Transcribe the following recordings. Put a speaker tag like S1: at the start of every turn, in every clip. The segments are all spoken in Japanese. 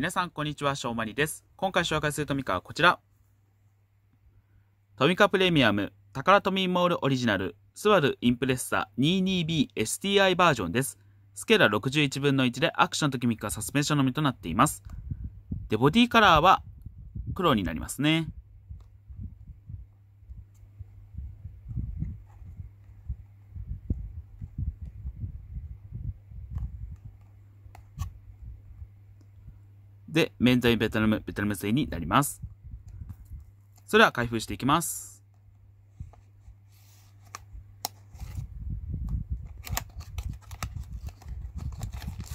S1: 皆さん、こんにちは。しょうまりです。今回紹介するトミカはこちら。トミカプレミアム、タカラトミーモールオリジナル、スバルインプレッサ 22BSTI バージョンです。スケールは61分の1でアクションとキミックはサスペンションのみとなっています。で、ボディカラーは黒になりますね。で、免罪ベトナム、ベトナム製になります。それでは開封していきます。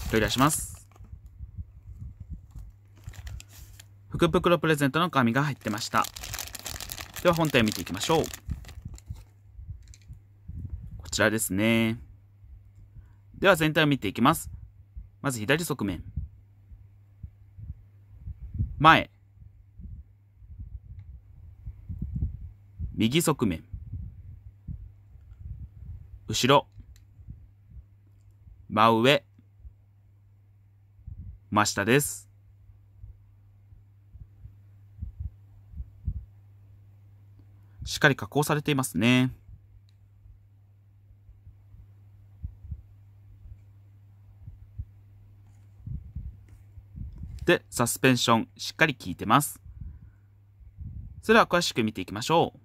S1: 取り出します。福袋プレゼントの紙が入ってました。では本体を見ていきましょう。こちらですね。では全体を見ていきます。まず左側面。前右側面後ろ真上真下ですしっかり加工されていますね。で、サスペンション、しっかり効いてます。それでは詳しく見ていきましょう。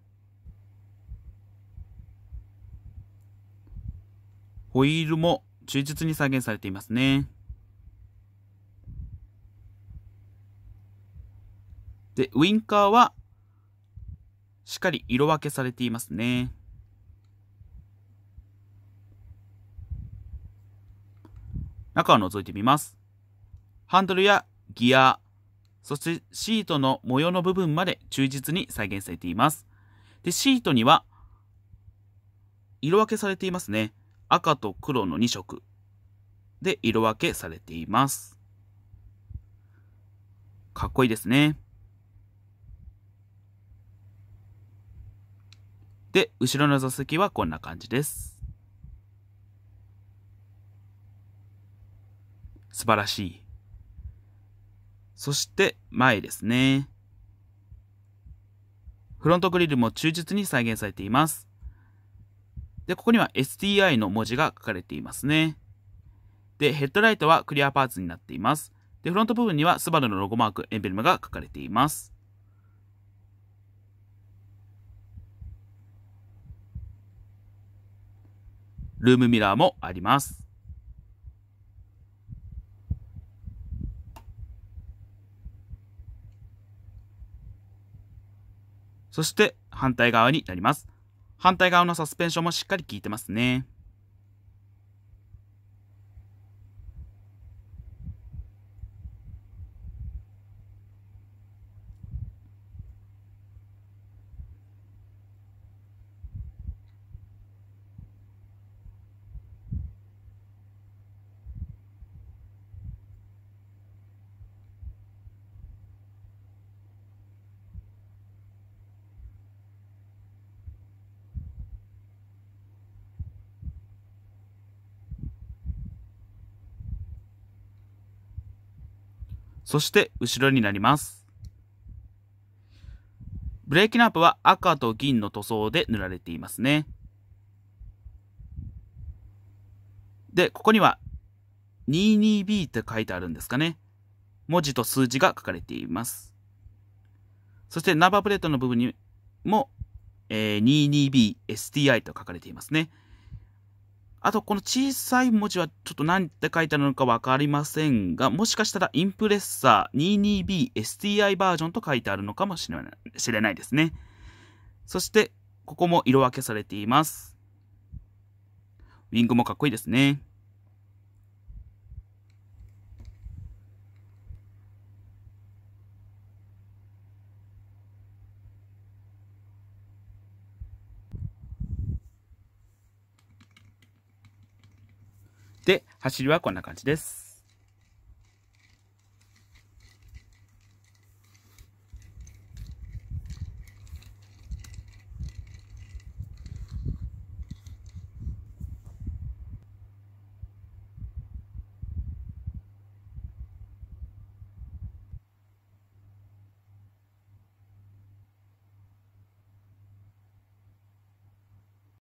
S1: ホイールも忠実に再現されていますね。で、ウインカーはしっかり色分けされていますね。中を覗いてみます。ハンドルやギア、そしてシートの模様の部分まで忠実に再現されています。で、シートには色分けされていますね。赤と黒の2色で色分けされています。かっこいいですね。で、後ろの座席はこんな感じです。素晴らしい。そして前ですね。フロントグリルも忠実に再現されています。で、ここには STI の文字が書かれていますね。で、ヘッドライトはクリアパーツになっています。で、フロント部分にはスバルのロゴマーク、エンベルムが書かれています。ルームミラーもあります。そして反対側になります。反対側のサスペンションもしっかり効いてますね。そして後ろになります。ブレーキランプは赤と銀の塗装で塗られていますね。で、ここには 22B って書いてあるんですかね。文字と数字が書かれています。そしてナンバープレートの部分にも、えー、22BSTI と書かれていますね。あと、この小さい文字はちょっと何て書いてあるのかわかりませんが、もしかしたらインプレッサー 22BSTI バージョンと書いてあるのかもしれないですね。そして、ここも色分けされています。ウィングもかっこいいですね。で走りはこんな感じです